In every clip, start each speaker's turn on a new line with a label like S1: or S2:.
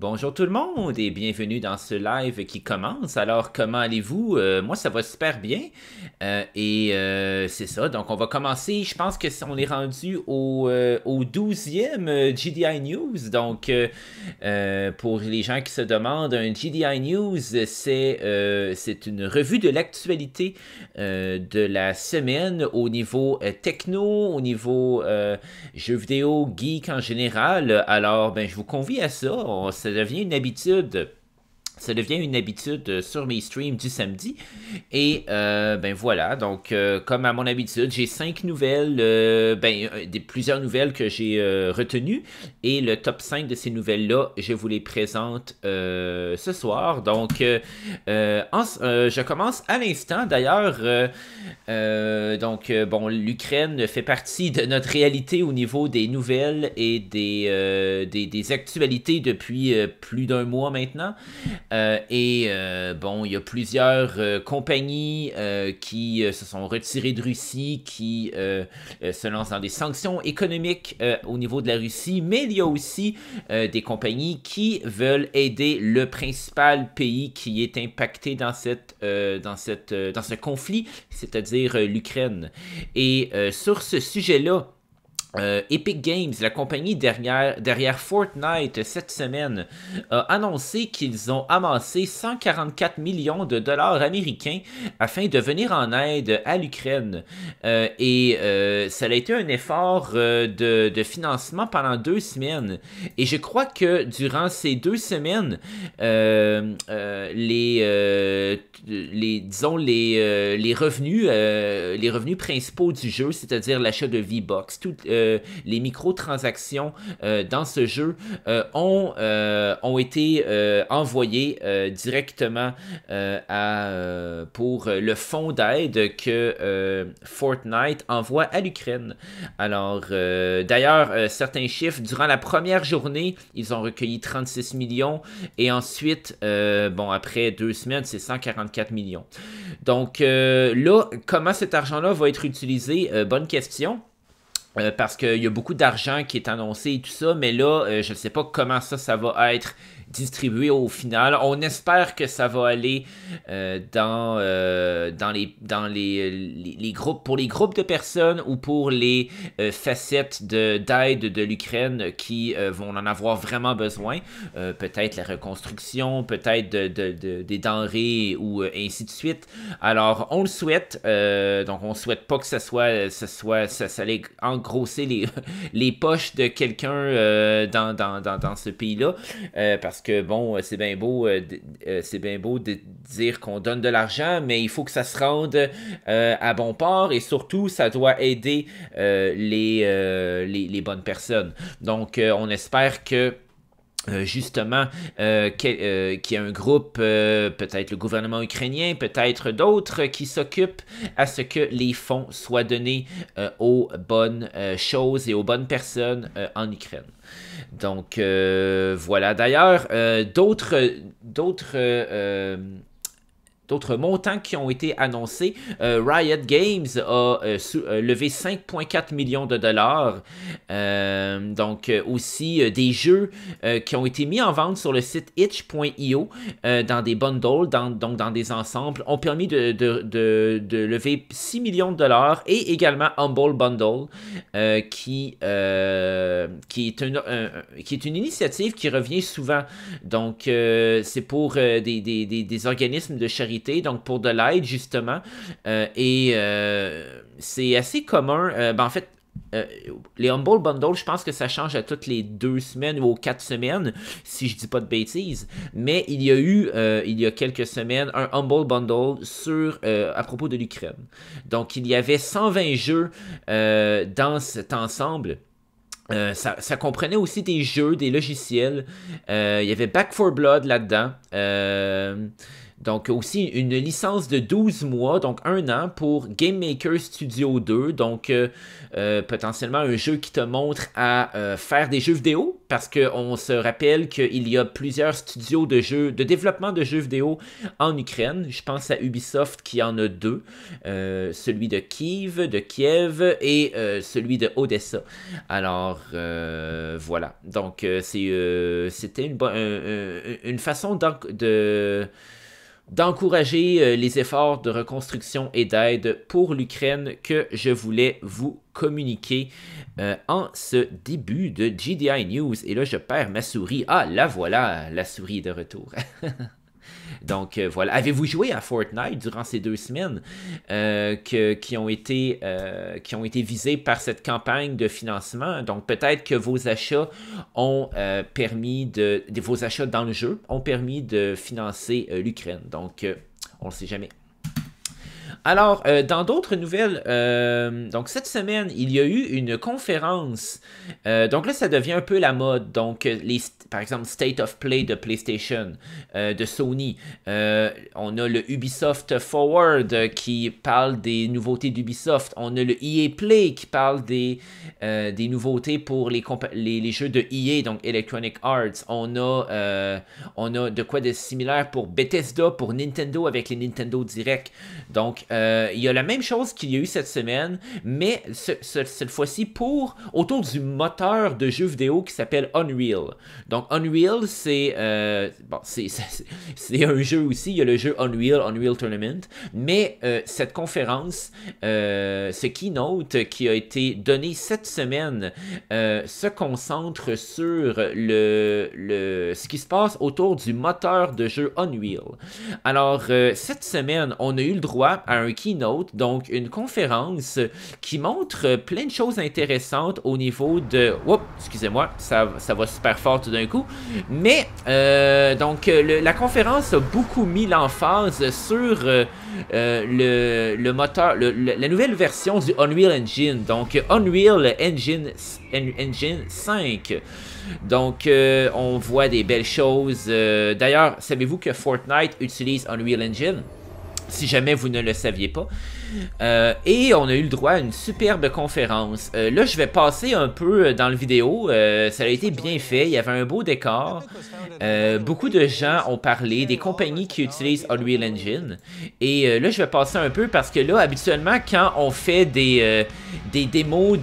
S1: Bonjour tout le monde et bienvenue dans ce live qui commence. Alors, comment allez-vous? Euh, moi, ça va super bien. Euh, et euh, c'est ça. Donc, on va commencer. Je pense que on est rendu au, 12e euh, GDI News. Donc, pour les gens qui se demandent, un GDI News, c'est, c'est une revue de l'actualité de la semaine au niveau techno, au niveau jeux vidéo, geek en général. Alors, ben, je vous convie à ça. ça devient une habitude ça devient une habitude euh, sur mes streams du samedi. Et euh, ben voilà, donc euh, comme à mon habitude, j'ai cinq nouvelles, ben, des, plusieurs nouvelles que j'ai retenues. Et le top 5 de ces nouvelles-là, je vous les présente ce soir. Donc je commence à l'instant. D'ailleurs, donc bon, l'Ukraine fait partie de notre réalité au niveau des nouvelles et des, des actualités depuis plus d'un mois maintenant. Euh, et euh, bon, il y a plusieurs euh, compagnies qui se sont retirées de Russie, qui se lancent dans des sanctions économiques au niveau de la Russie, mais il y a aussi des compagnies qui veulent aider le principal pays qui est impacté dans, cette, dans, dans ce conflit, c'est-à-dire l'Ukraine. Et sur ce sujet-là, euh, Epic Games, la compagnie derrière, Fortnite cette semaine, a annoncé qu'ils ont amassé 144 millions de dollars américains afin de venir en aide à l'Ukraine. Euh, et euh, ça a été un effort de, financement pendant deux semaines. Et je crois que durant ces deux semaines, les, disons, les, les revenus, les revenus principaux du jeu, c'est-à-dire l'achat de V-Box, tout euh, les microtransactions euh, dans ce jeu euh, ont, ont été envoyées directement pour le fonds d'aide que Fortnite envoie à l'Ukraine. Alors, d'ailleurs, certains chiffres, durant la première journée, ils ont recueilli 36 millions et ensuite, bon, après deux semaines, c'est 144 millions. Donc, là, comment cet argent-là va être utilisé? bonne question. Euh, parce qu'il y a beaucoup d'argent qui est annoncé et tout ça, mais là, euh, je ne sais pas comment ça, ça va être distribué au final. On espère que ça va aller euh, dans, euh, dans, les, dans les, groupes, pour les groupes de personnes ou pour les euh, facettes d'aide de, l'Ukraine qui vont en avoir vraiment besoin. peut-être la reconstruction, peut-être de, des denrées ou ainsi de suite. Alors, on le souhaite. donc, on souhaite pas que ça soit, ce soit ça, allait engrosser les, les poches de quelqu'un dans, dans, dans, ce pays-là. parce que bon, euh, c'est bien beau, euh, euh, c'est bien beau de dire qu'on donne de l'argent, mais il faut que ça se rende à bon port et surtout, ça doit aider les, les, les, bonnes personnes. Donc, on espère que euh, justement, euh, euh, qu'il qui a un groupe, peut-être le gouvernement ukrainien, peut-être d'autres, qui s'occupent à ce que les fonds soient donnés aux bonnes choses et aux bonnes personnes en Ukraine. Donc voilà, d'ailleurs, d'autres d'autres montants qui ont été annoncés. Euh, Riot Games a euh, euh, levé 5,4 millions de dollars. donc aussi des jeux qui ont été mis en vente sur le site itch.io dans des bundles, donc dans des ensembles, ont permis de, lever 6 millions de dollars et également Humble Bundle qui, qui, est une, qui est une initiative qui revient souvent. Donc c'est pour des organismes de charité donc pour de l'aide, justement. Euh, et euh, c'est assez commun. Euh, ben, en fait, les Humble Bundles, je pense que ça change à toutes les deux semaines ou aux quatre semaines, si je dis pas de bêtises. Mais il y a eu, il y a quelques semaines, un Humble Bundle sur, à propos de l'Ukraine. Donc, il y avait 120 jeux dans cet ensemble. ça, comprenait aussi des jeux, des logiciels. il y avait Back for Blood là-dedans. Donc aussi une licence de 12 mois, donc un an pour Game Maker Studio 2, donc euh, euh, potentiellement un jeu qui te montre à euh, faire des jeux vidéo, parce qu'on se rappelle qu'il y a plusieurs studios de jeux, de développement de jeux vidéo en Ukraine. Je pense à Ubisoft qui en a deux, celui de Kiev, de Kiev et celui de Odessa. Alors voilà, donc c'est c'était une, une, façon de d'encourager euh, les efforts de reconstruction et d'aide pour l'Ukraine que je voulais vous communiquer euh, en ce début de GDI News. Et là, je perds ma souris. Ah, la voilà, la souris de retour. Donc euh, voilà. Avez-vous joué à Fortnite durant ces deux semaines euh, qui, ont été, euh, qui ont été visées par cette campagne de financement? Donc peut-être que vos achats ont permis de, de, Vos achats dans le jeu ont permis de financer l'Ukraine. Donc on ne sait jamais. Alors, euh, dans d'autres nouvelles, euh, donc cette semaine, il y a eu une conférence. Euh, donc là, ça devient un peu la mode. Donc, les, par exemple, State of Play de PlayStation, de Sony. on a le Ubisoft Forward qui parle des nouveautés d'Ubisoft. On a le EA Play qui parle des, des nouveautés pour les, les, jeux de EA, donc Electronic Arts. On a, on a de quoi de similaire pour Bethesda, pour Nintendo avec les Nintendo Direct. Donc, euh, il y a la même chose qu'il y a eu cette semaine, mais cette fois-ci pour autour du moteur de jeu vidéo qui s'appelle Unreal. Donc Unreal, c'est euh, bon, c'est un jeu aussi. Il y a le jeu Unreal, Unreal Tournament, mais euh, cette conférence, ce keynote qui a été donné cette semaine, se concentre sur le, le, ce qui se passe autour du moteur de jeu Unreal. Alors cette semaine, on a eu le droit à un keynote, donc une conférence qui montre plein de choses intéressantes au niveau de... Oups, excusez-moi, ça, ça va super fort tout d'un coup. Mais, euh, donc, la conférence a beaucoup mis l'emphase sur euh, euh, le, le, moteur, la nouvelle version du Unreal Engine, donc Unreal Engine, Engine 5. Donc, on voit des belles choses. D'ailleurs, savez-vous que Fortnite utilise Unreal Engine? si jamais vous ne le saviez pas. Euh, et on a eu le droit à une superbe conférence. Euh, là, je vais passer un peu euh, dans le vidéo. ça a été bien fait. Il y avait un beau décor. beaucoup de gens ont parlé des compagnies qui utilisent Unreal Engine. Et là, je vais passer un peu parce que là, habituellement, quand on fait des, des démos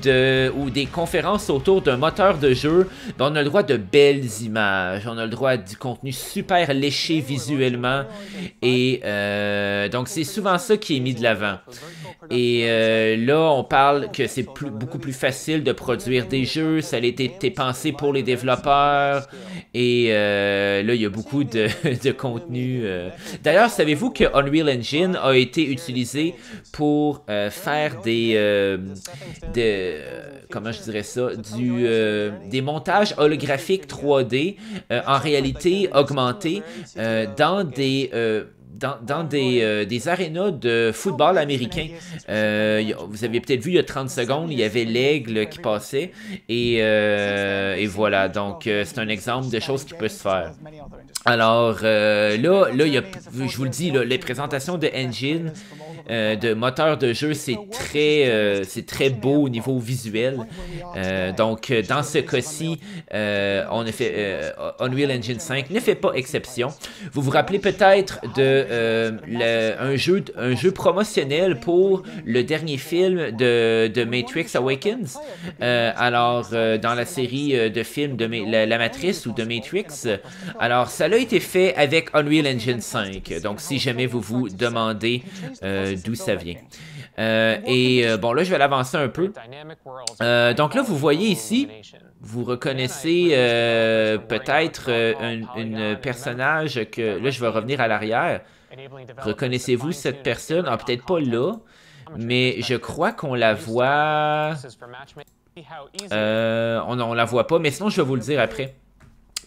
S1: ou des conférences autour d'un moteur de jeu, ben, on a le droit de belles images. On a le droit à du contenu super léché visuellement. Et donc, c'est souvent ça qui est mis de l'avant. Et euh, là, on parle que c'est beaucoup plus facile de produire des jeux. Ça a été pensé pour les développeurs. Et euh, là, il y a beaucoup de, contenu. Euh. D'ailleurs, savez-vous que Unreal Engine a été utilisé pour faire des, comment je dirais ça, du, des montages holographiques 3D en réalité augmentée dans des dans, des, des arénas de football américain. vous avez peut-être vu il y a 30 secondes, il y avait l'aigle qui passait. Et, et voilà, donc c'est un exemple de choses qui peut se faire. Alors là, là je vous le dis, les présentations de Engine, euh, de moteur de jeu, c'est très, euh, c'est très beau au niveau visuel. Euh, donc, dans ce cas-ci, on fait, Unreal Engine 5 ne fait pas exception. Vous vous rappelez peut-être de le, un, jeu, un jeu promotionnel pour le dernier film de, de Matrix Awakens. alors, dans la série de films de la, Matrice ou de Matrix. Alors, ça a été fait avec Unreal Engine 5. Donc, si jamais vous vous demandez, euh, d'où ça vient. Euh, et euh, bon, là, je vais l'avancer un peu. Euh, donc là, vous voyez ici, vous reconnaissez peut-être un personnage que... Là, je vais revenir à l'arrière. Reconnaissez-vous cette personne? Ah, peut-être pas là, mais je crois qu'on la voit... on ne la voit pas, mais sinon, je vais vous le dire après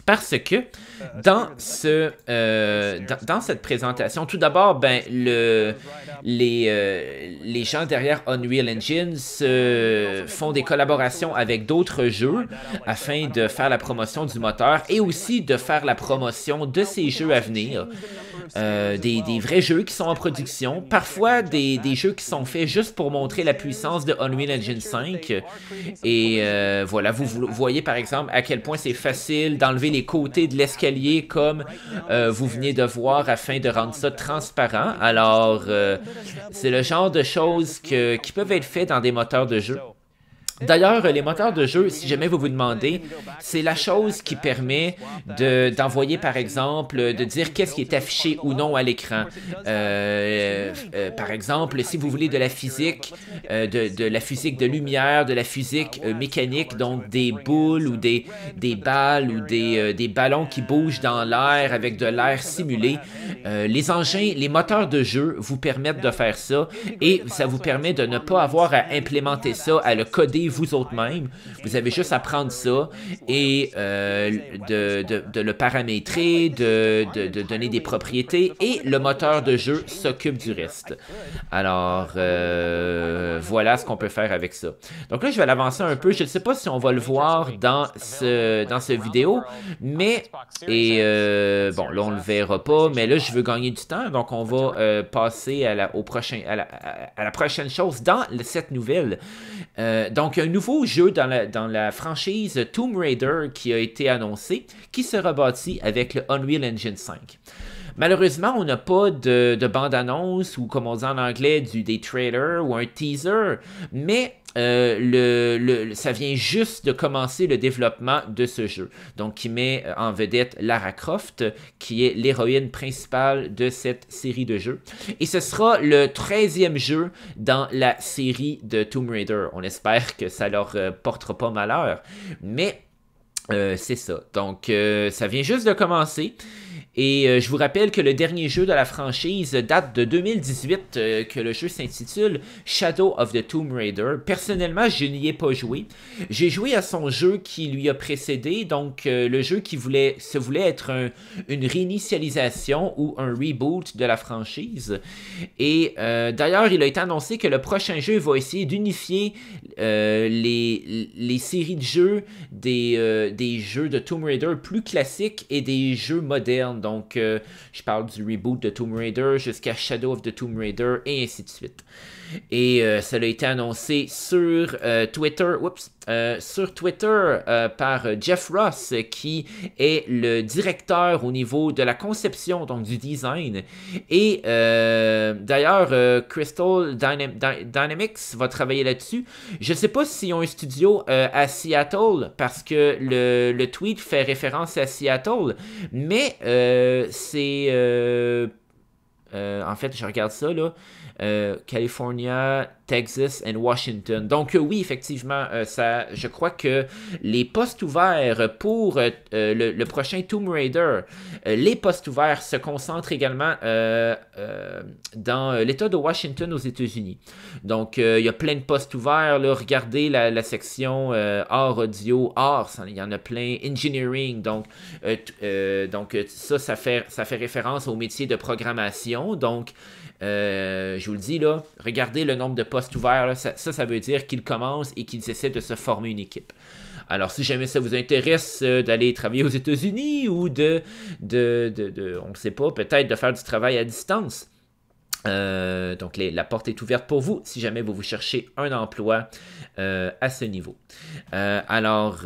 S1: parce que euh, dans, ce, euh, dans, cette présentation, tout d'abord, ben, le, les, euh, les gens derrière Unreal Engine font des collaborations avec d'autres jeux afin de faire la promotion du moteur et aussi de faire la promotion de ces jeux à venir. Euh, des, vrais jeux qui sont en production, parfois des, jeux qui sont faits juste pour montrer la puissance de Unreal Engine 5. Et euh, voilà, vous, voyez par exemple à quel point c'est facile d'enlever les côtés de l'escalier comme euh, vous venez de voir afin de rendre ça transparent. Alors, c'est le genre de choses qui peuvent être faites dans des moteurs de jeu. D'ailleurs, les moteurs de jeu, si jamais vous vous demandez, c'est la chose qui permet d'envoyer, par exemple, de dire qu'est-ce qui est affiché ou non à l'écran. Euh, euh, par exemple, si vous voulez de la physique, euh, de, la physique de lumière, de la physique mécanique, donc des boules ou des, balles ou des, des ballons qui bougent dans l'air avec de l'air simulé, les engins, les moteurs de jeu vous permettent de faire ça et ça vous permet de ne pas avoir à implémenter ça, à le coder vous autres même. Vous avez juste à prendre ça et euh, de, le paramétrer, de, donner des propriétés et le moteur de jeu s'occupe du reste. Alors, euh, voilà ce qu'on peut faire avec ça. Donc là, je vais l'avancer un peu. Je ne sais pas si on va le voir dans ce dans ce vidéo, mais et euh, bon, là on le verra pas, mais là je veux gagner du temps, donc on va passer à au prochain à la prochaine chose dans cette nouvelle. Euh, donc, un nouveau jeu dans la, dans la, franchise Tomb Raider qui a été annoncé, qui se rebâtit avec le Unreal Engine 5. Malheureusement, on n'a pas de, bande-annonce ou, comme on dit en anglais, du, des trailers ou un teaser, mais euh, le, ça vient juste de commencer le développement de ce jeu. Donc, qui met euh, en vedette Lara Croft, qui est l'héroïne principale de cette série de jeux. Et ce sera le 13e jeu dans la série de Tomb Raider. On espère que ça leur euh, portera pas malheur. Mais c'est ça. Donc, ça vient juste de commencer. Et euh, je vous rappelle que le dernier jeu de la franchise date de 2018, euh, que le jeu s'intitule Shadow of the Tomb Raider. Personnellement, je n'y ai pas joué. J'ai joué à son jeu qui lui a précédé, donc euh, le jeu qui voulait, se voulait être une réinitialisation ou un reboot de la franchise. Et d'ailleurs, il a été annoncé que le prochain jeu va essayer d'unifier les, les, séries de jeux des, des jeux de Tomb Raider plus classiques et des jeux modernes. Donc, euh, je parle du reboot de Tomb Raider jusqu'à Shadow of the Tomb Raider et ainsi de suite. Et cela euh, ça a été annoncé sur euh, Twitter. Oups. Euh, sur Twitter euh, par Jeff Ross, qui est le directeur au niveau de la conception, donc du design. Et euh, d'ailleurs, Crystal Dynamics va travailler là-dessus. Je ne sais pas s'ils ont un studio à Seattle, parce que le, tweet fait référence à Seattle, mais c'est... en fait, je regarde ça, là. California Texas and Washington. Donc euh, oui, effectivement, euh, ça, je crois que les postes ouverts pour euh, le, prochain Tomb Raider, les postes ouverts se concentrent également dans l'État de Washington aux États-Unis. Donc il y a plein de postes ouverts. Regardez la, section art audio, Art, hein. il y en a plein. Engineering, donc, donc ça, ça fait, ça fait référence au métier de programmation. Donc euh, je vous le dis, là, regardez le nombre de postes ouverts. ça, ça, veut dire qu'ils commencent et qu'ils essaient de se former une équipe. Alors, si jamais ça vous intéresse euh, d'aller travailler aux États-Unis ou de, de, de, on ne sait pas, peut-être de faire du travail à distance, euh, donc la porte est ouverte pour vous si jamais vous vous cherchez un emploi euh, à ce niveau. Euh, alors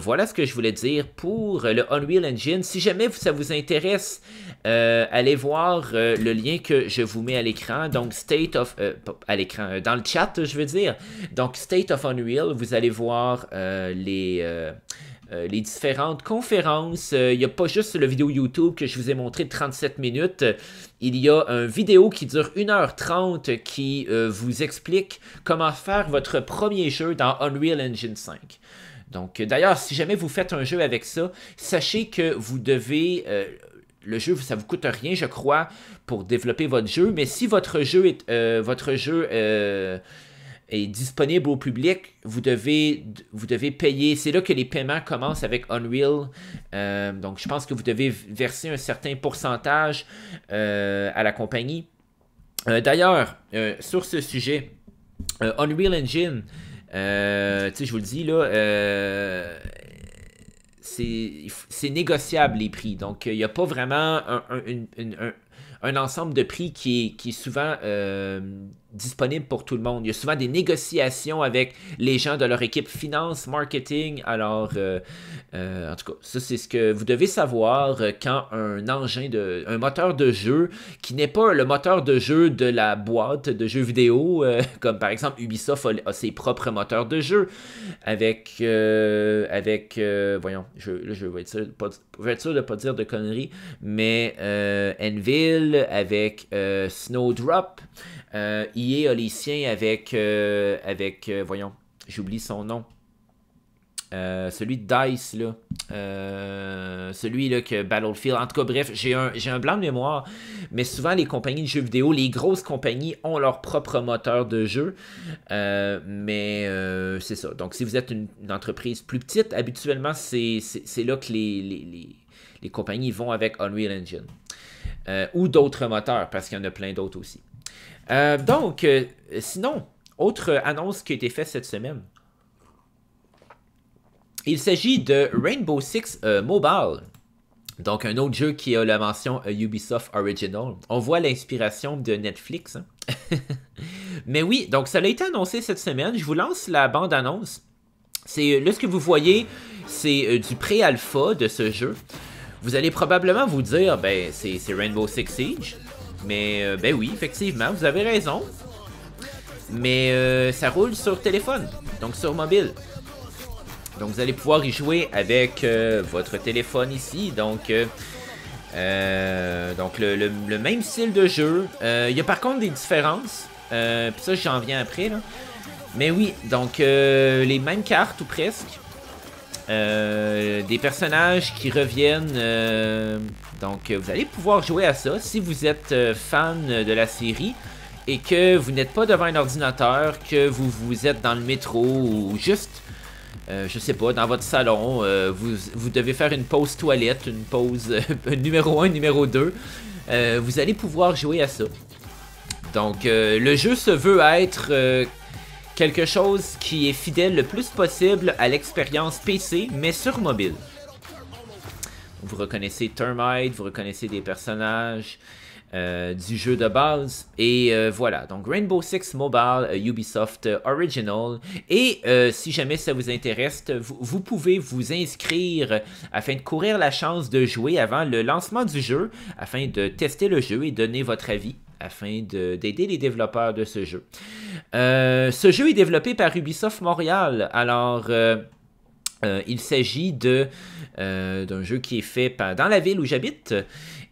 S1: voilà ce que je voulais dire pour le Unreal Engine. Si jamais ça vous intéresse, allez voir le lien que je vous mets à l'écran. Donc State of à l'écran dans le chat, je veux dire. Donc State of Unreal, vous allez voir les euh, les différentes conférences. Euh, il n'y a pas juste le vidéo YouTube que je vous ai montré de 37 minutes. Il y a une vidéo qui dure 1h30 qui euh, vous explique comment faire votre premier jeu dans Unreal Engine 5. Donc d'ailleurs, si jamais vous faites un jeu avec ça, sachez que vous devez le jeu, ça vous coûte rien, je crois, pour développer votre jeu. Mais si votre jeu est, votre jeu est disponible au public, vous devez, vous devez payer. C'est là que les paiements commencent avec Unreal. Euh, donc, je pense que vous devez verser un certain pourcentage euh, à la compagnie. Euh, d'ailleurs, sur ce sujet, Unreal Engine, je vous le dis, là, c'est négociable les prix. Donc, il n'y a pas vraiment un, ensemble de prix qui qui est souvent disponible pour tout le monde. Il y a souvent des négociations avec les gens de leur équipe finance, marketing. Alors, euh, euh, en tout cas, ça c'est ce que vous devez savoir euh, quand un engin de, un moteur de jeu qui n'est pas le moteur de jeu de la boîte de jeux vidéo, comme par exemple Ubisoft a, ses propres moteurs de jeu avec, avec, voyons, je, là, je vais être sûr, pas, vais de pas dire de conneries, mais Anvil avec Snowdrop. Euh, EA a les siens avec, euh, avec euh, voyons, j'oublie son nom. Euh, celui de Dice, là. celui là, que Battlefield. En tout cas, bref, j'ai un, blanc de mémoire. Mais souvent, les compagnies de jeux vidéo, les grosses compagnies ont leur propre moteur de jeu. mais c'est ça. Donc, si vous êtes une, entreprise plus petite, habituellement, c'est là que les, les, compagnies vont avec Unreal Engine. ou d'autres moteurs, parce qu'il y en a plein d'autres aussi. Euh, donc, euh, sinon, autre annonce qui a été faite cette semaine. Il s'agit de Rainbow Six euh, Mobile. Donc, un autre jeu qui a la mention Ubisoft Original. On voit l'inspiration de Netflix. Hein. Mais oui, donc ça a été annoncé cette semaine. Je vous lance la bande-annonce. C'est là ce que vous voyez, c'est du pré-alpha de ce jeu. Vous allez probablement vous dire, ben c'est Rainbow Six Siege. Mais euh, ben oui, effectivement, vous avez raison. Mais euh, ça roule sur téléphone, donc sur mobile. Donc vous allez pouvoir y jouer avec euh, votre téléphone ici. Donc, donc le, même style de jeu. Il y a par contre des différences. Puis ça, j'en viens après. Mais oui, donc les mêmes cartes ou presque. des personnages qui reviennent donc euh, vous allez pouvoir jouer à ça si vous êtes euh, fan de la série et que vous n'êtes pas devant un ordinateur, que vous, vous êtes dans le métro ou juste, euh, je sais pas, dans votre salon, vous, vous, devez faire une pause toilette, une pause numéro 1, numéro 2, vous allez pouvoir jouer à ça. Donc le jeu se veut être quelque chose qui est fidèle le plus possible à l'expérience PC, mais sur mobile. Vous reconnaissez Termite, vous reconnaissez des personnages euh, du jeu de base. Et euh, voilà, donc Rainbow Six Mobile euh, Ubisoft Original. Et si jamais ça vous intéresse, vous, vous, pouvez vous inscrire afin de courir la chance de jouer avant le lancement du jeu, afin de tester le jeu et donner votre avis afin d'aider les développeurs de ce jeu. ce jeu est développé par Ubisoft Montréal. Alors... Euh, il s'agit de euh, d'un jeu qui est fait dans la ville où j'habite.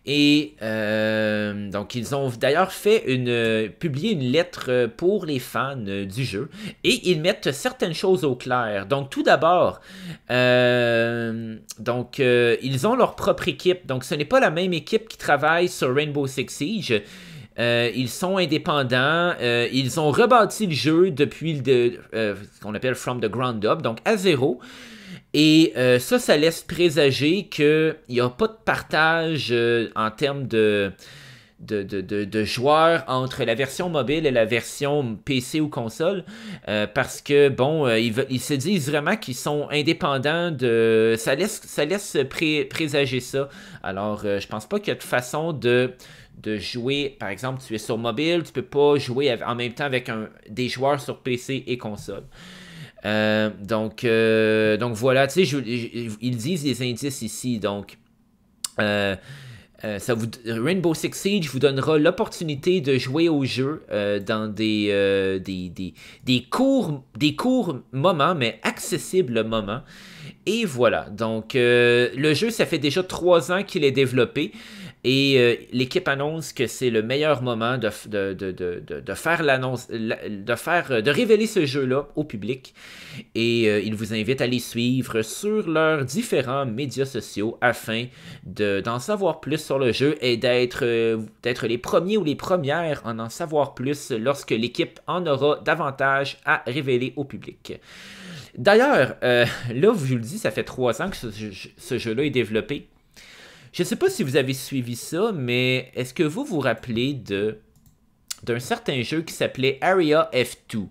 S1: Et euh, donc ils ont d'ailleurs fait une publié une lettre pour les fans du jeu et ils mettent certaines choses au clair. Donc tout d'abord, donc ils ont leur propre équipe. Donc ce n'est pas la même équipe qui travaille sur Rainbow Six Siege. ils sont indépendants. ils ont rebâti le jeu depuis de, ce qu'on appelle From the Ground Up, donc à zéro. Et euh, ça, ça laisse présager qu'il n'y a pas de partage euh, en termes de de, joueurs entre la version mobile et la version PC ou console. Euh, parce que, bon, ils, se disent vraiment qu'ils sont indépendants de... Ça laisse, ça présager ça. Alors, je pense pas qu'il y a de façon de de jouer, par exemple, tu es sur mobile, tu peux pas jouer en même temps avec des joueurs sur PC et console. Euh, donc, euh, donc voilà, tu sais, ils disent les indices ici, donc... Euh, ça vous, Rainbow Six Siege vous donnera l'opportunité de jouer au jeu dans des, des, des, des, courts, des moments, mais accessibles moments. Et voilà, donc le jeu, ça fait déjà trois ans qu'il est développé. Et euh, l'équipe annonce que c'est le meilleur moment de, de, faire l'annonce, de faire, euh, de révéler ce jeu-là au public. Et euh, ils vous invitent à les suivre sur leurs différents médias sociaux afin d'en savoir plus sur le jeu et d'être les premiers ou les premières en en savoir plus lorsque l'équipe en aura davantage à révéler au public. D'ailleurs, là, je vous le dis, ça fait trois ans que ce jeu-là est développé. Je ne sais pas si vous avez suivi ça, mais est-ce que vous vous rappelez de d'un certain jeu qui s'appelait Area F2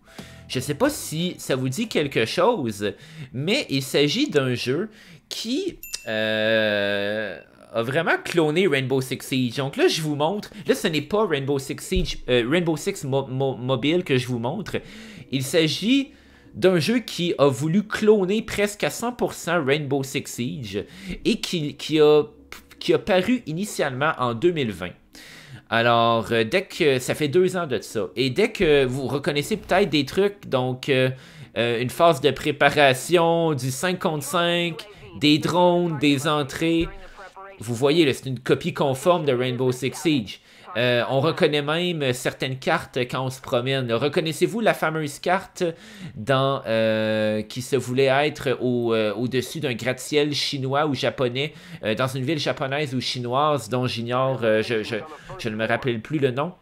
S1: Je ne sais pas si ça vous dit quelque chose, mais il s'agit d'un jeu qui euh, a vraiment cloné Rainbow Six Siege. Donc là, je vous montre. Là, ce n'est pas Rainbow Six Siege, euh, Rainbow Six mobile que je vous montre. Il s'agit d'un jeu qui a voulu cloner presque à 100% Rainbow Six Siege et qui, qui a qui a paru initialement en 2020. Alors, euh, dès que ça fait deux ans de ça, et dès que vous reconnaissez peut-être des trucs, donc euh, euh, une phase de préparation, du 55, des drones, des entrées, vous voyez, c'est une copie conforme de Rainbow Six Siege. Euh, on reconnaît même certaines cartes quand on se promène. Reconnaissez-vous la fameuse carte dans, euh, qui se voulait être euh, au-dessus d'un gratte-ciel chinois ou japonais, dans une ville japonaise ou chinoise dont j'ignore, je, ne me rappelle plus le nom?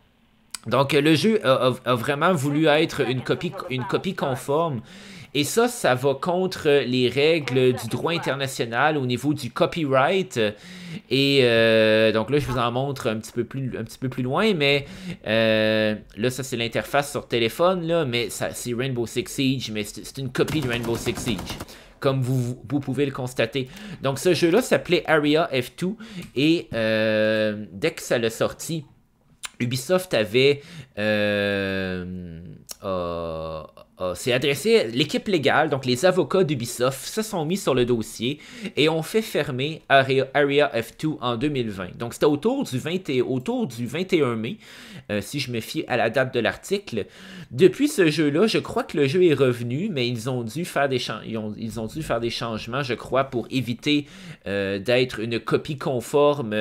S1: Donc le jeu a, vraiment voulu être une copie, une copie conforme et ça, ça va contre les règles du droit international au niveau du copyright. Et euh, donc là, je vous en montre un petit peu plus, un petit peu plus loin, mais euh, là, ça, c'est l'interface sur téléphone, là, mais c'est Rainbow Six Siege, mais c'est une copie de Rainbow Six Siege comme vous, pouvez le constater. Donc ce jeu-là s'appelait Area F2 et euh, dès que ça l'a sorti, Ubisoft avait euh, c'est adressé adressé, l'équipe légale, donc les avocats d'Ubisoft, se sont mis sur le dossier et ont fait fermer Area, F2 en 2020. Donc c'était autour du, du 21 mai, euh, si je me fie à la date de l'article. Depuis ce jeu-là, je crois que le jeu est revenu, mais ils ont dû faire des, ils ont dû faire des changements, je crois, pour éviter euh, d'être une copie conforme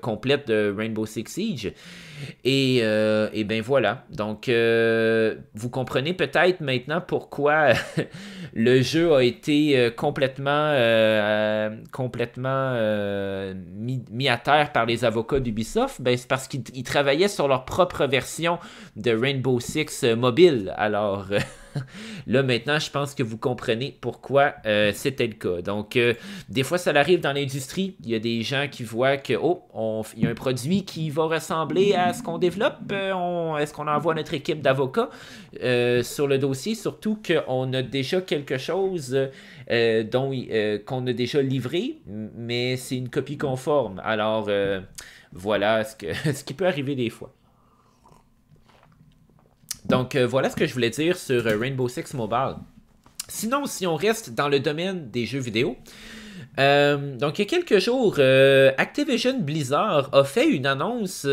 S1: complète de Rainbow Six Siege. Euh, et, ben voilà. Donc, euh, vous comprenez peut-être maintenant pourquoi le jeu a été euh, complètement, complètement mis, mis, à terre par les avocats d'Ubisoft. Ben, c'est parce qu'ils travaillaient sur leur propre version de Rainbow Six mobile. Alors. Là, maintenant, je pense que vous comprenez pourquoi euh, c'était le cas. Donc, euh, des fois, ça arrive dans l'industrie. Il y a des gens qui voient que, oh, il y a un produit qui va ressembler à ce qu'on développe. Euh, on, est-ce qu'on envoie notre équipe d'avocats sur le dossier? Surtout qu'on a déjà quelque chose dont, qu'on a déjà livré, mais c'est une copie conforme. Alors, voilà ce qui peut arriver des fois. Donc euh, voilà ce que je voulais dire sur euh, Rainbow Six Mobile. Sinon, si on reste dans le domaine des jeux vidéo, euh, donc il y a quelques jours, Activision Blizzard a fait une annonce,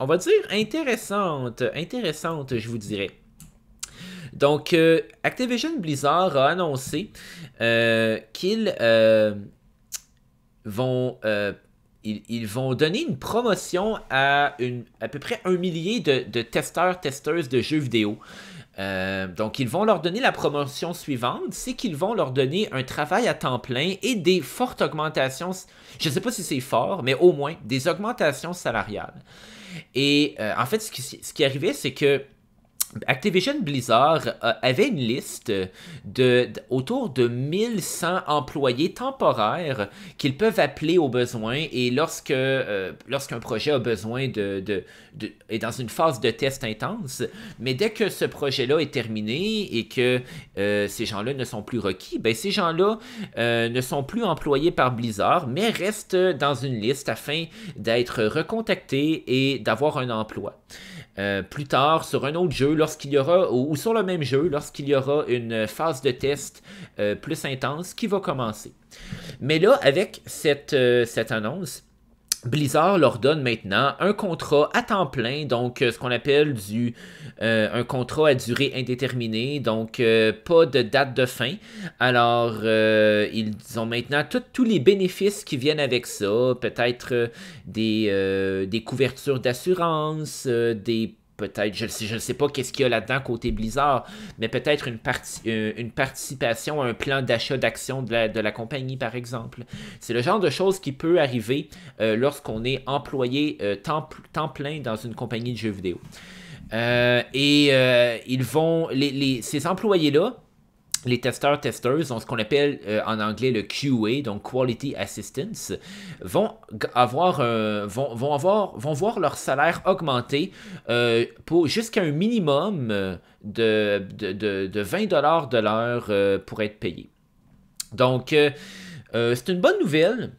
S1: on va dire intéressante, intéressante, je vous dirais. Donc Activision Blizzard a annoncé qu'ils vont ils, vont donner une promotion à à peu près un millier de, testeurs, testeuses de jeux vidéo. Euh, donc, ils vont leur donner la promotion suivante, c'est qu'ils vont leur donner un travail à temps plein et des fortes augmentations, je ne sais pas si c'est fort, mais au moins des augmentations salariales. Et euh, en fait, ce qui, ce qui arrivait, c'est que Activision Blizzard euh, avait une liste de, de autour de 1100 employés temporaires qu'ils peuvent appeler au besoin et lorsque euh, lorsqu'un projet a besoin de, est dans une phase de test intense, mais dès que ce projet-là est terminé et que euh, ces gens-là ne sont plus requis, ben ces gens-là ne sont plus employés par Blizzard mais restent dans une liste afin d'être recontactés et d'avoir un emploi. Euh, plus tard sur un autre jeu, lorsqu'il y aura, ou, sur le même jeu, lorsqu'il y aura une phase de test euh, plus intense qui va commencer. Mais là, avec cette, euh, cette annonce, Blizzard leur donne maintenant un contrat à temps plein, donc euh, ce qu'on appelle du euh, un contrat à durée indéterminée, donc euh, pas de date de fin. Alors ils ont maintenant tous les bénéfices qui viennent avec ça, peut-être des, des couvertures d'assurance, des peut-être, je ne sais, pas qu'est-ce qu'il y a là-dedans côté Blizzard, mais peut-être une, euh, participation à un plan d'achat d'action de la, compagnie, par exemple. C'est le genre de choses qui peut arriver euh, lorsqu'on est employé euh, temps, plein dans une compagnie de jeux vidéo. et ils vont, ces employés-là, les testeurs, testeurs ont ce qu'on appelle euh, en anglais le QA, donc Quality Assistance, vont avoir, euh, vont, avoir vont voir leur salaire augmenter euh, pour jusqu'à un minimum de, de, 20 dollars de l'heure pour être payé. Donc, c'est une bonne nouvelle.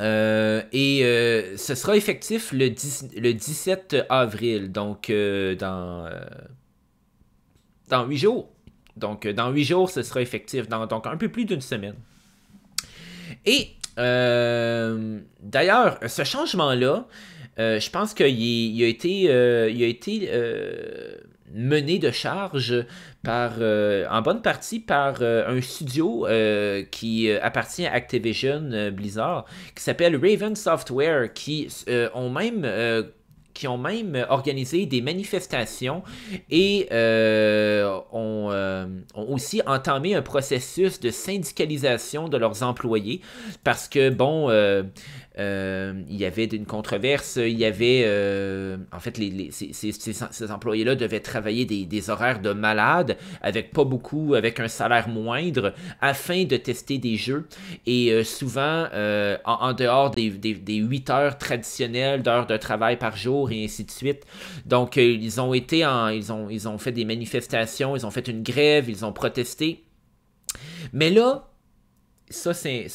S1: et ce sera effectif le, le 17 avril, donc dans, dans 8 jours. Donc, euh, dans huit jours, ce sera effectif. Dans, donc, un peu plus d'une semaine. Et euh, d'ailleurs, ce changement-là, euh, je pense qu'il a été, a été mené de charge par, en bonne partie par un studio qui appartient à Activision Blizzard, qui s'appelle Raven Software, qui ont même qui ont même organisé des manifestations et euh, euh, ont, aussi entamé un processus de syndicalisation de leurs employés parce que, bon, euh, euh, il y avait une controverse, il y avait... Euh, en fait, les, ces, employés-là devaient travailler des, horaires de malade, avec pas beaucoup, avec un salaire moindre, afin de tester des jeux. Et euh, souvent, en, dehors des, huit 8 heures traditionnelles d'heures de travail par jour et ainsi de suite. Donc, ils ont été Ils ont, ils ont fait des manifestations, ils ont fait une grève, ils ont protesté. Mais là, ça c'est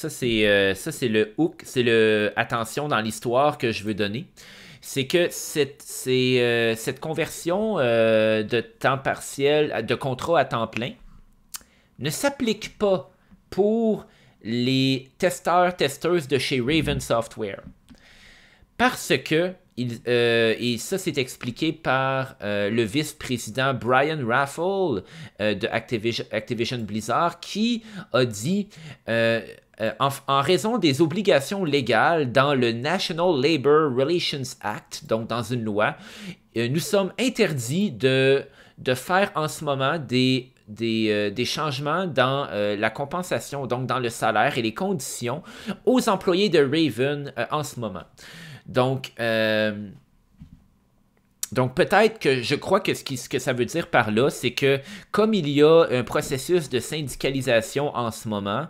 S1: euh, ça c'est le hook, c'est le attention dans l'histoire que je veux donner. C'est que cette, euh, cette conversion euh, de temps partiel, de contrat à temps plein, ne s'applique pas pour les testeurs, testeuses de chez Raven Software. Parce que euh, et ça, c'est expliqué par euh, le vice-président Brian Raffle euh, de Activision, Blizzard qui a dit en, raison des obligations légales dans le National Labor Relations Act, donc dans une loi, nous sommes interdits de, de faire en ce moment des des, changements dans la compensation, donc dans le salaire et les conditions aux employés de Raven en ce moment. Donc, euh, donc peut-être que je crois que ce, que ça veut dire par là, c'est que comme il y a un processus de syndicalisation en ce moment,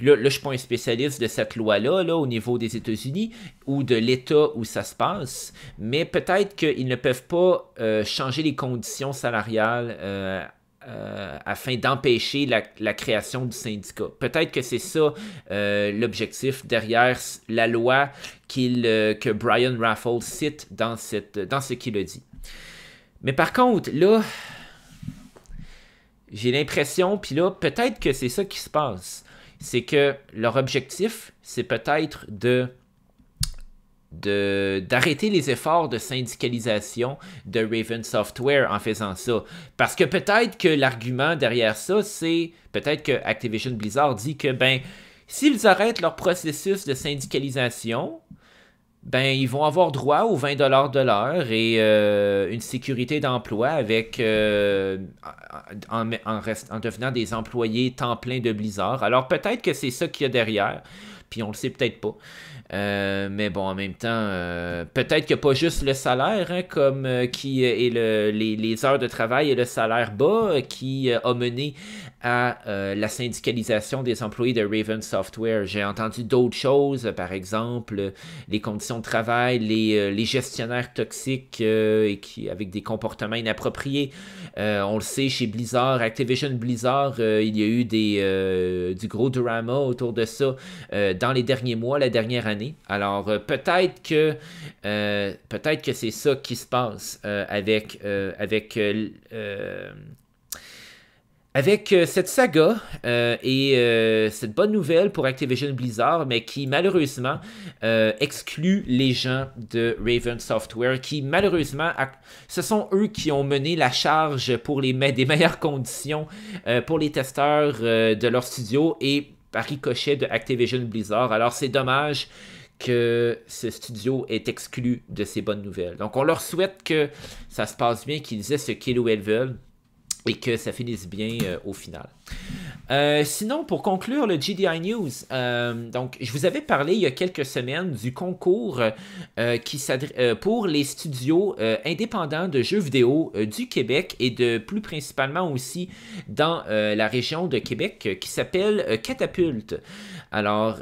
S1: là, je ne suis pas un spécialiste de cette loi-là là, au niveau des États-Unis ou de l'État où ça se passe, mais peut-être qu'ils ne peuvent pas euh, changer les conditions salariales. Euh, euh, afin d'empêcher la, création du syndicat. Peut-être que c'est ça euh, l'objectif derrière la loi euh, que Brian Raffles cite dans, cette, dans ce qu'il a dit. Mais par contre, là, j'ai l'impression, puis là, peut-être que c'est ça qui se passe. C'est que leur objectif, c'est peut-être de d'arrêter les efforts de syndicalisation de Raven Software en faisant ça. Parce que peut-être que l'argument derrière ça, c'est peut-être que Activision Blizzard dit que, ben, s'ils arrêtent leur processus de syndicalisation, ben, ils vont avoir droit aux 20 dollars de l'heure et euh, une sécurité d'emploi avec euh, en, en, devenant des employés temps plein de Blizzard. Alors peut-être que c'est ça qu'il y a derrière puis on le sait peut-être pas. Euh, mais bon, en même temps, euh, peut-être que pas juste le salaire, hein, comme euh, qui est le, les, heures de travail et le salaire bas, qui a mené à euh, la syndicalisation des employés de Raven Software. J'ai entendu d'autres choses, par exemple les conditions de travail, les, euh, gestionnaires toxiques euh, et qui, avec des comportements inappropriés. on le sait, chez Blizzard, Activision Blizzard, il y a eu des, du gros drama autour de ça dans les derniers mois, la dernière année. Alors peut-être que, peut-être que c'est ça qui se passe avec, avec avec euh, cette saga euh, et euh, cette bonne nouvelle pour Activision Blizzard, mais qui malheureusement exclut les gens de Raven Software, qui malheureusement, ce sont eux qui ont mené la charge pour les des meilleures conditions pour les testeurs de leur studio et par ricochet de Activision Blizzard. Alors c'est dommage que ce studio est exclu de ces bonnes nouvelles. Donc on leur souhaite que ça se passe bien, qu'ils aient ce qu'ils ou veulent et que ça finisse bien euh, au final. Euh, sinon, pour conclure le GDI News, euh, donc je vous avais parlé il y a quelques semaines du concours qui pour les studios indépendants de jeux vidéo du Québec et de plus principalement aussi dans la région de Québec qui s'appelle Catapulte. Alors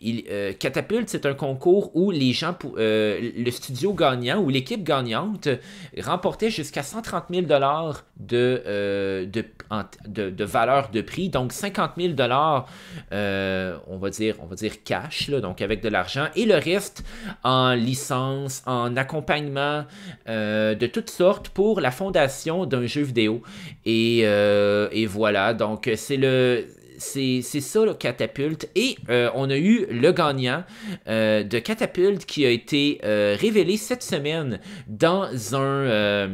S1: il, euh, Catapulte, c'est un concours où les gens, euh, le studio gagnant ou l'équipe gagnante remportait jusqu'à 130 000 dollars de, euh, de, de, valeur de prix, donc 50 000 dollars, on va dire, on va dire cash, donc avec de l'argent, et le reste en licence, en accompagnement de toutes sortes pour la fondation d'un jeu vidéo. et voilà, donc c'est le c'est ça, le Catapulte. Et euh, on a eu le gagnant euh, de Catapulte qui a été euh, révélé cette semaine dans un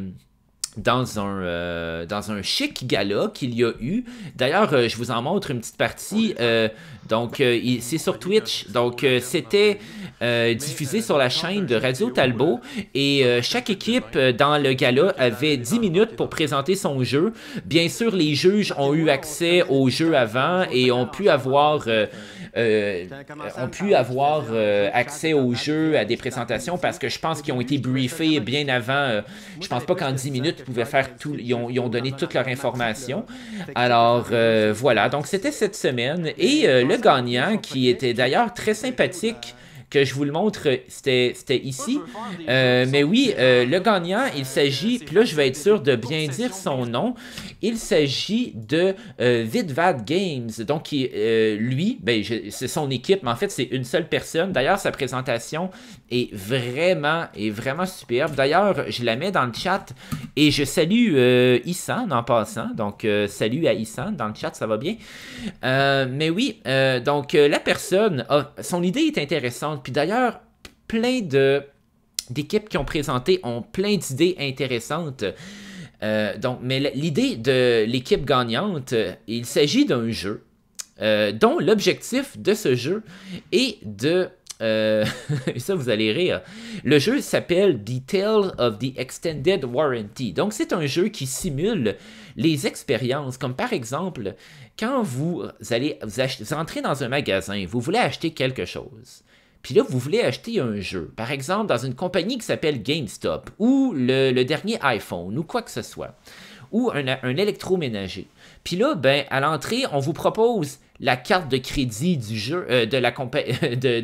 S1: dans un, euh, dans un chic gala qu'il y a eu. D'ailleurs, euh, je vous en montre une petite partie. Euh, donc, c'est sur Twitch. Donc, c'était diffusé sur la chaîne de Radio Talbot. Et chaque équipe dans le gala avait 10 minutes pour présenter son jeu. Bien sûr, les juges ont eu accès au jeu avant et ont pu avoir euh, ont pu avoir euh, accès au jeu, à des présentations, parce que je pense qu'ils ont été briefés bien avant. Euh, je pense pas qu'en 10 minutes, pouvaient faire tout. ils ont donné toute leur information. Alors, voilà. Donc, c'était cette semaine. Et le gagnant, qui était d'ailleurs très sympathique, que je vous le montre, c'était ici. Euh, mais oui, euh, le gagnant, il euh, s'agit, puis là je vais être sûr de bien dire son nom, il s'agit de Vidvad Games. Donc lui, ben, c'est son équipe, mais en fait c'est une seule personne. D'ailleurs, sa présentation est vraiment, est vraiment superbe. D'ailleurs, je la mets dans le chat et je salue euh, Issan en passant. Donc, euh, salut à Issan dans le chat, ça va bien. Euh, mais oui, donc la personne, son idée est intéressante. Puis d'ailleurs, plein de d'équipes qui ont présenté ont plein d'idées intéressantes. donc, mais l'idée de l'équipe gagnante, il s'agit d'un jeu dont l'objectif de ce jeu est de euh, et ça, vous allez rire. Le jeu s'appelle Details of the Extended Warranty. Donc, c'est un jeu qui simule les expériences, comme par exemple, quand vous allez vous, entrez dans un magasin, vous voulez acheter quelque chose. Puis là, vous voulez acheter un jeu, par exemple dans une compagnie qui s'appelle GameStop, ou le, dernier iPhone, ou quoi que ce soit, ou un, un électroménager. Puis là, ben, à l'entrée, on vous propose la carte de crédit du jeu, euh, de la de,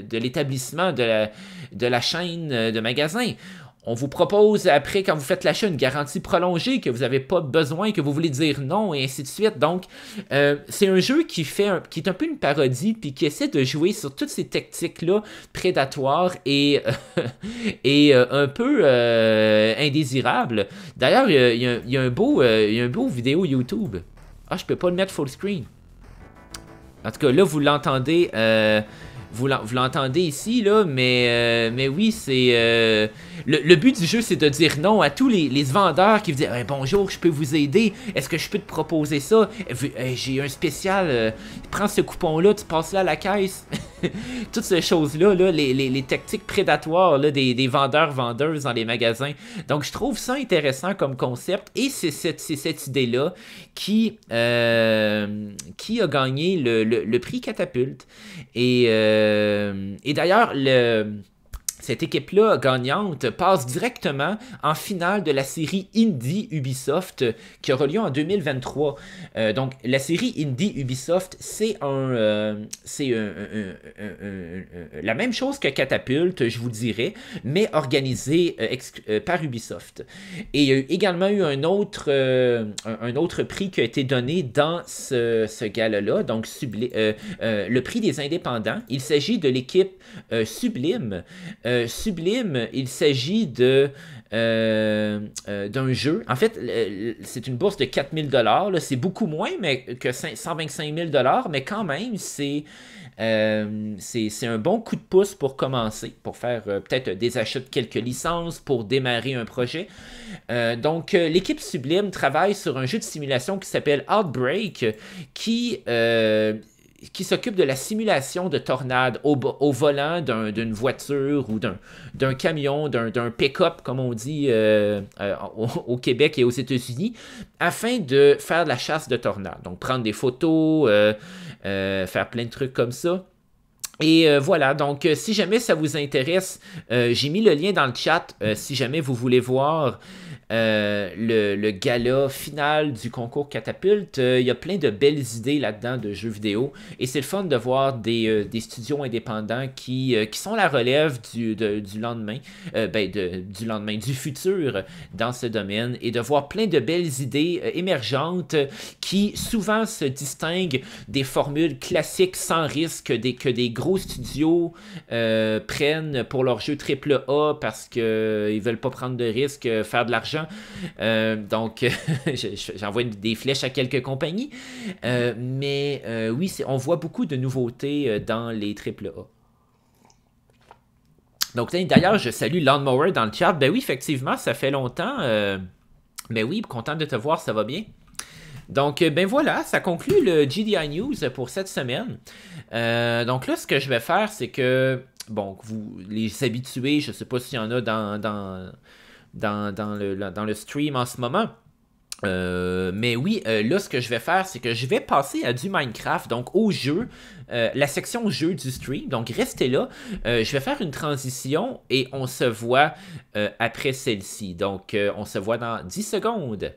S1: de, l'établissement, la, de la, chaîne euh, de magasins. On vous propose après, quand vous faites l'achat, une garantie prolongée que vous n'avez pas besoin, que vous voulez dire non, et ainsi de suite. Donc, euh, c'est un jeu qui fait qui est un peu une parodie, puis qui essaie de jouer sur toutes ces tactiques-là prédatoires et, un peu indésirables. D'ailleurs, il y, a un beau, il y a un beau vidéo YouTube. Ah, je peux pas le mettre full screen. En tout cas, là, vous l'entendez... Euh, vous l'entendez ici, là, mais, euh, mais oui, c'est... Euh, le, but du jeu, c'est de dire non à tous les, vendeurs qui vous disent eh, Bonjour, je peux vous aider. Est-ce que je peux te proposer ça eh, eh, J'ai un spécial. Euh, prends ce coupon-là, tu passes là à la caisse. » toutes ces choses-là, les, tactiques prédatoires des, des vendeurs-vendeuses dans les magasins. Donc, je trouve ça intéressant comme concept et c'est cette, idée-là qui, euh, qui a gagné le, prix Catapulte. et euh, d'ailleurs, le cette équipe-là gagnante passe directement en finale de la série Indie Ubisoft qui aura lieu en 2023. Euh, donc la série Indie Ubisoft, c'est un, euh, c'est la même chose que Catapulte, je vous dirais, mais organisée euh, par Ubisoft. Et il y a également eu un autre, un autre prix qui a été donné dans ce, ce gala-là, donc le prix des indépendants. Il s'agit de l'équipe Sublime. Euh, sublime. Il s'agit de euh, euh, d'un jeu. En fait, c'est une bourse de 4000 dollars. C'est beaucoup moins mais, que 125 000 dollars, mais quand même, c'est c'est un bon coup de pouce pour commencer, pour faire peut-être des achats de quelques licences, pour démarrer un projet. donc, l'équipe sublime travaille sur un jeu de simulation qui s'appelle Outbreak, qui qui s'occupe de la simulation de tornades au, volant d'une voiture ou d'un camion, d'un pick-up, comme on dit euh, euh, au, Québec et aux États-Unis, afin de faire de la chasse de tornades. Donc prendre des photos, euh, faire plein de trucs comme ça. Et voilà, donc si jamais ça vous intéresse, j'ai mis le lien dans le chat si jamais vous voulez voir euh, le, gala final du concours Catapulte. Euh, il y a plein de belles idées là-dedans de jeux vidéo. Et c'est le fun de voir des, euh, studios indépendants qui, qui sont la relève du, du lendemain, ben de, du lendemain, du futur dans ce domaine. Et de voir plein de belles idées émergentes qui souvent se distinguent des formules classiques sans risque des, que des gros studios prennent pour leurs jeux A parce qu'ils ne veulent pas prendre de risques, faire de l'argent Hein. Euh, donc, j'envoie des flèches à quelques compagnies. Euh, mais euh, oui, on voit beaucoup de nouveautés dans les AAA. Donc, d'ailleurs, je salue Landmower dans le chat. Ben oui, effectivement, ça fait longtemps. Mais ben oui, content de te voir, ça va bien. Donc, ben voilà, ça conclut le GDI News pour cette semaine. donc là, ce que je vais faire, c'est que, bon, vous les habituez, je ne sais pas s'il y en a dans, dans, dans, le, stream en ce moment. Euh, mais oui, euh, là, ce que je vais faire, c'est que je vais passer à du Minecraft, donc au jeu, euh, la section jeu du stream. Donc, restez là. je vais faire une transition et on se voit après celle-ci. Donc, on se voit dans 10 secondes.